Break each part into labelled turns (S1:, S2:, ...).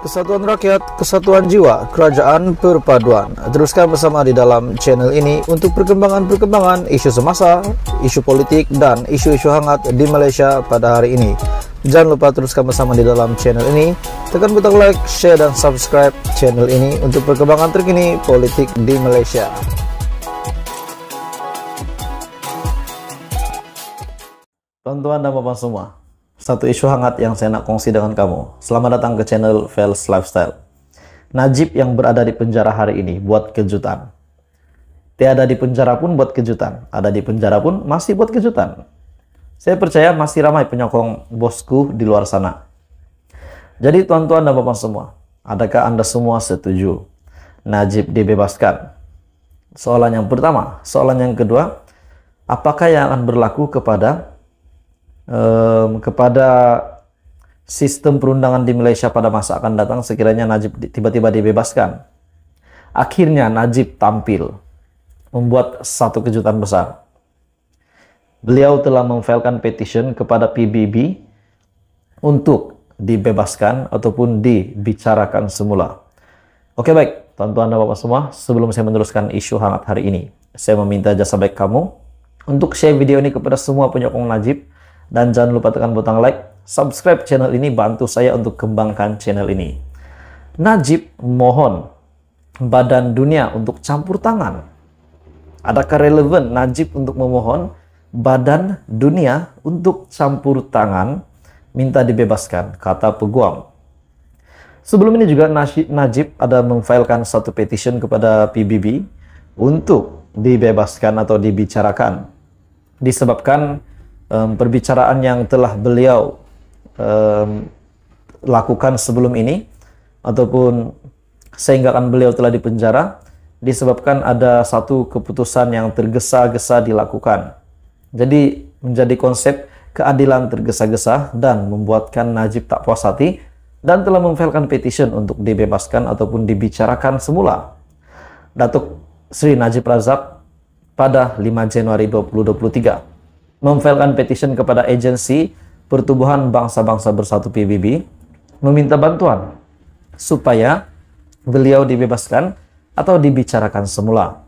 S1: Kesatuan Rakyat, Kesatuan Jiwa, Kerajaan Perpaduan. Teruskan bersama di dalam channel ini untuk perkembangan-perkembangan isu semasa, isu politik, dan isu-isu hangat di Malaysia pada hari ini. Jangan lupa teruskan bersama di dalam channel ini. Tekan butang like, share, dan subscribe channel ini untuk perkembangan terkini politik di Malaysia. Tuan-tuan dan bapak semua, satu isu hangat yang saya nak kongsi dengan kamu. Selamat datang ke channel Fels Lifestyle. Najib yang berada di penjara hari ini buat kejutan. Tiada di penjara pun buat kejutan. Ada di penjara pun masih buat kejutan. Saya percaya masih ramai penyokong bosku di luar sana. Jadi tuan-tuan dan bapak semua, adakah Anda semua setuju Najib dibebaskan? Soalan yang pertama, soalan yang kedua, apakah yang akan berlaku kepada um, kepada sistem perundangan di Malaysia pada masa akan datang sekiranya Najib tiba-tiba dibebaskan. Akhirnya Najib tampil membuat satu kejutan besar. Beliau telah memfailkan petition kepada PBB untuk dibebaskan ataupun dibicarakan semula. Oke baik, tuan-tuan dan bapak semua, sebelum saya meneruskan isu hangat hari ini, saya meminta jasa baik kamu untuk share video ini kepada semua penyokong Najib dan jangan lupa tekan butang like, subscribe channel ini, bantu saya untuk kembangkan channel ini. Najib mohon badan dunia untuk campur tangan. Adakah relevan Najib untuk memohon badan dunia untuk campur tangan minta dibebaskan, kata peguam. Sebelum ini juga Najib ada memfailkan satu petition kepada PBB untuk dibebaskan atau dibicarakan. Disebabkan um, perbicaraan yang telah beliau um, lakukan sebelum ini ataupun sehingga kan beliau telah dipenjara disebabkan ada satu keputusan yang tergesa-gesa dilakukan. Jadi menjadi konsep keadilan tergesa-gesa dan membuatkan Najib tak puas hati dan telah memfailkan petition untuk dibebaskan ataupun dibicarakan semula. Datuk Sri Najib Razak pada 5 Januari 2023 memfailkan petition kepada agensi pertumbuhan bangsa-bangsa bersatu PBB meminta bantuan supaya beliau dibebaskan atau dibicarakan semula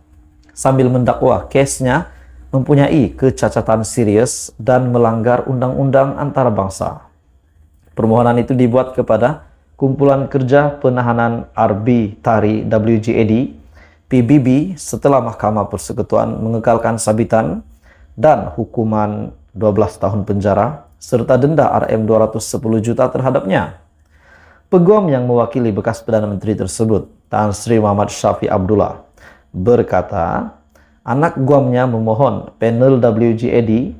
S1: sambil mendakwa case-nya mempunyai kecacatan serius dan melanggar undang-undang antara bangsa. Permohonan itu dibuat kepada Kumpulan Kerja Penahanan RB Tari WGAD e PBB setelah Mahkamah Persekutuan mengekalkan sabitan dan hukuman 12 tahun penjara serta denda RM 210 juta terhadapnya. Peguam yang mewakili bekas Perdana Menteri tersebut, Tan Sri Muhammad Syafi Abdullah, berkata, anak guamnya memohon panel WGAD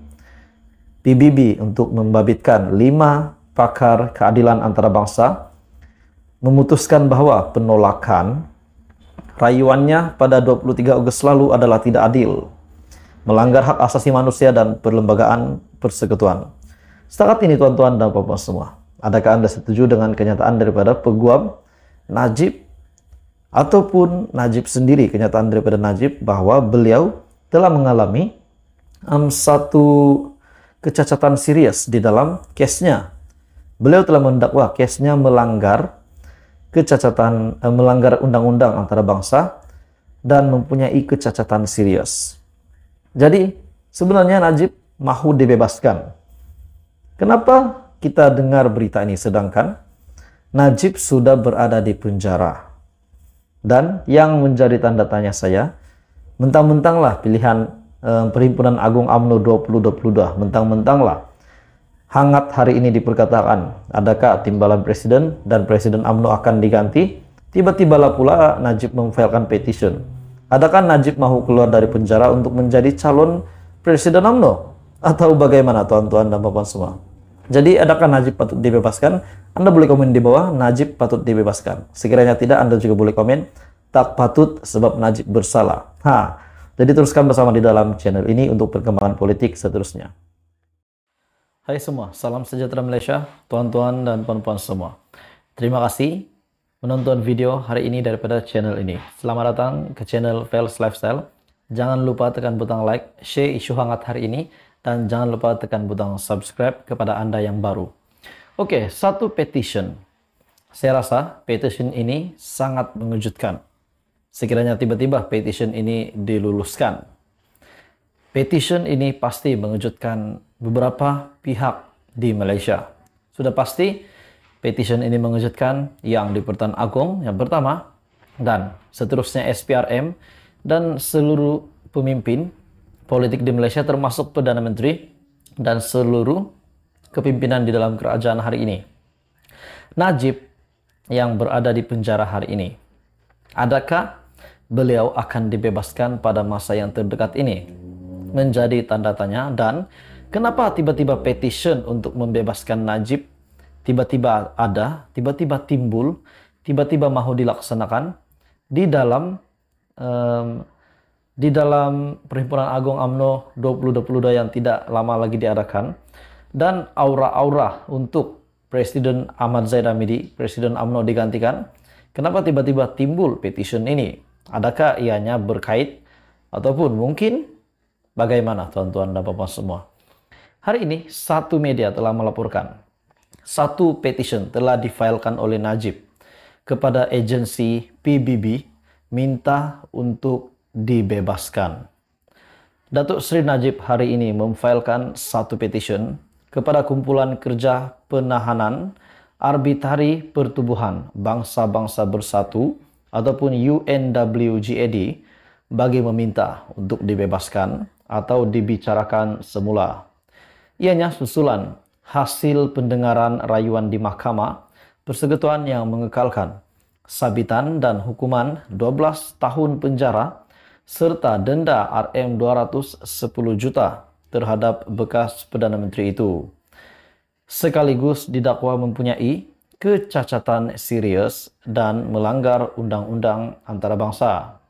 S1: PBB untuk membabitkan lima pakar keadilan antarabangsa memutuskan bahwa penolakan rayuannya pada 23 Ogos lalu adalah tidak adil melanggar hak asasi manusia dan perlembagaan persekutuan. Setakat ini tuan-tuan dan bapak semua, adakah Anda setuju dengan kenyataan daripada peguam Najib ataupun Najib sendiri, kenyataan daripada Najib bahwa beliau telah mengalami um, satu kecacatan serius di dalam case-nya. Beliau telah mendakwa case-nya melanggar kecacatan eh, melanggar undang-undang antara bangsa dan mempunyai kecacatan serius. Jadi sebenarnya Najib mahu dibebaskan. Kenapa kita dengar berita ini sedangkan Najib sudah berada di penjara. Dan yang menjadi tanda tanya saya, mentang-mentanglah pilihan eh, Perhimpunan Agung AMNO 2022, mentang-mentanglah hangat hari ini diperkatakan, adakah timbalan presiden dan presiden AMNO akan diganti? Tiba-tibalah pula Najib memfailkan petition Adakah Najib mau keluar dari penjara untuk menjadi calon Presiden AMNO? Atau bagaimana tuan-tuan dan bapak semua? Jadi adakah Najib patut dibebaskan? Anda boleh komen di bawah, Najib patut dibebaskan. Sekiranya tidak, Anda juga boleh komen, tak patut sebab Najib bersalah. Ha. Jadi teruskan bersama di dalam channel ini untuk perkembangan politik seterusnya. Hai semua, salam sejahtera Malaysia, tuan-tuan dan puan-puan semua. Terima kasih menonton video hari ini daripada channel ini. Selamat datang ke channel Fails Lifestyle. Jangan lupa tekan butang like, share isu hangat hari ini, dan jangan lupa tekan butang subscribe kepada Anda yang baru. Oke, satu petition. Saya rasa petition ini sangat mengejutkan. Sekiranya tiba-tiba petition ini diluluskan. Petition ini pasti mengejutkan beberapa pihak di Malaysia. Sudah pasti, Petition ini mengejutkan yang di Pertan Agung yang pertama dan seterusnya SPRM dan seluruh pemimpin politik di Malaysia termasuk Perdana Menteri dan seluruh kepimpinan di dalam kerajaan hari ini. Najib yang berada di penjara hari ini. Adakah beliau akan dibebaskan pada masa yang terdekat ini? Menjadi tanda tanya dan kenapa tiba-tiba petition untuk membebaskan Najib tiba-tiba ada, tiba-tiba timbul, tiba-tiba mau dilaksanakan di dalam um, di dalam perhimpunan agung AMNO 2020 yang tidak lama lagi diadakan dan aura-aura untuk Presiden Ahmad Zaid Hamidi, Presiden AMNO digantikan. Kenapa tiba-tiba timbul petition ini? Adakah ianya berkait ataupun mungkin bagaimana tuan-tuan dan bapak semua? Hari ini satu media telah melaporkan satu petition telah difailkan oleh Najib kepada agensi PBB minta untuk dibebaskan. Datuk Sri Najib hari ini memfilekan satu petition kepada kumpulan kerja penahanan arbitrari pertubuhan bangsa-bangsa bersatu ataupun UNWGAD bagi meminta untuk dibebaskan atau dibicarakan semula. Ianya susulan hasil pendengaran rayuan di mahkamah, persekutuan yang mengekalkan, sabitan dan hukuman 12 tahun penjara, serta denda RM 210 juta terhadap bekas Perdana Menteri itu. Sekaligus didakwa mempunyai kecacatan serius dan melanggar undang-undang antarabangsa.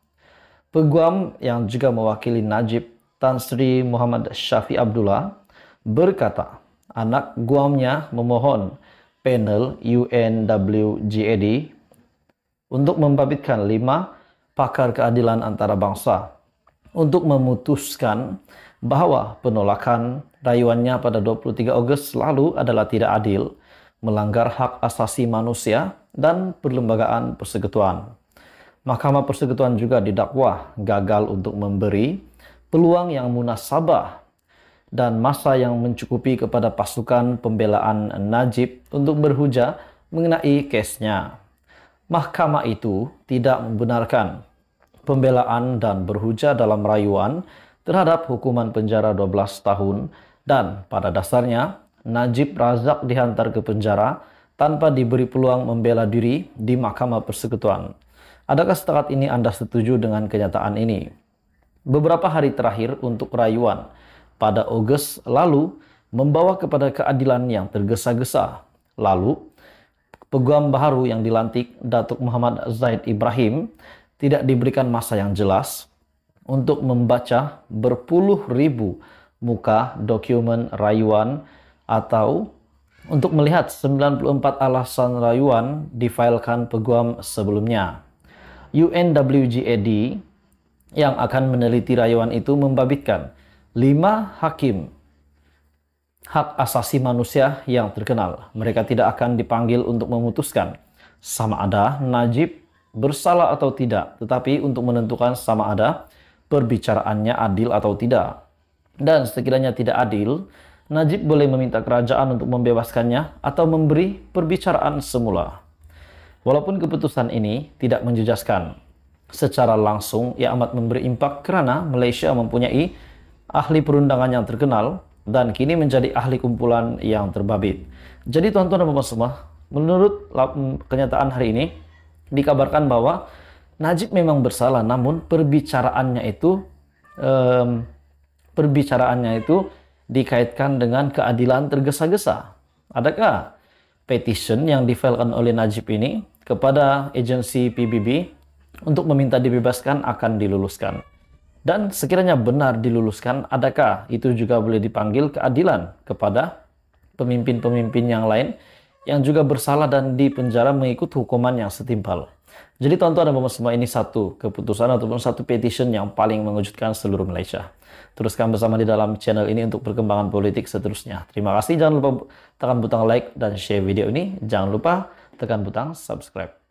S1: Peguam yang juga mewakili Najib Tan Sri Muhammad Syafi Abdullah berkata, anak Guamnya memohon panel UNWGAD untuk membabitkan lima pakar keadilan antara bangsa untuk memutuskan bahwa penolakan rayuannya pada 23 Agustus lalu adalah tidak adil, melanggar hak asasi manusia dan perlembagaan persekutuan. Mahkamah Persekutuan juga didakwa gagal untuk memberi peluang yang munasabah dan masa yang mencukupi kepada pasukan pembelaan Najib untuk berhujah mengenai kesnya. Mahkamah itu tidak membenarkan pembelaan dan berhujah dalam rayuan terhadap hukuman penjara 12 tahun dan pada dasarnya Najib Razak dihantar ke penjara tanpa diberi peluang membela diri di Mahkamah Persekutuan. Adakah setakat ini Anda setuju dengan kenyataan ini? Beberapa hari terakhir untuk rayuan, pada Ogos lalu membawa kepada keadilan yang tergesa-gesa. Lalu, peguam baru yang dilantik Datuk Muhammad Zaid Ibrahim tidak diberikan masa yang jelas untuk membaca berpuluh ribu muka dokumen rayuan atau untuk melihat 94 alasan rayuan difailkan peguam sebelumnya. UNWGAD yang akan meneliti rayuan itu membabitkan Lima hakim hak asasi manusia yang terkenal. Mereka tidak akan dipanggil untuk memutuskan sama ada Najib bersalah atau tidak, tetapi untuk menentukan sama ada perbicaraannya adil atau tidak. Dan sekiranya tidak adil, Najib boleh meminta kerajaan untuk membebaskannya atau memberi perbicaraan semula. Walaupun keputusan ini tidak menjejaskan secara langsung, ia amat memberi impak karena Malaysia mempunyai ahli perundangan yang terkenal, dan kini menjadi ahli kumpulan yang terbabit. Jadi tuan-tuan dan puan semua, menurut kenyataan hari ini, dikabarkan bahwa Najib memang bersalah, namun perbicaraannya itu um, perbicaraannya itu dikaitkan dengan keadilan tergesa-gesa. Adakah petition yang difailkan oleh Najib ini kepada agensi PBB untuk meminta dibebaskan akan diluluskan? Dan sekiranya benar diluluskan, adakah itu juga boleh dipanggil keadilan kepada pemimpin-pemimpin yang lain yang juga bersalah dan dipenjara mengikut hukuman yang setimpal. Jadi tuan-tuan dan semua ini satu keputusan ataupun satu petition yang paling mengejutkan seluruh Malaysia. Teruskan bersama di dalam channel ini untuk perkembangan politik seterusnya. Terima kasih, jangan lupa tekan butang like dan share video ini. Jangan lupa tekan butang subscribe.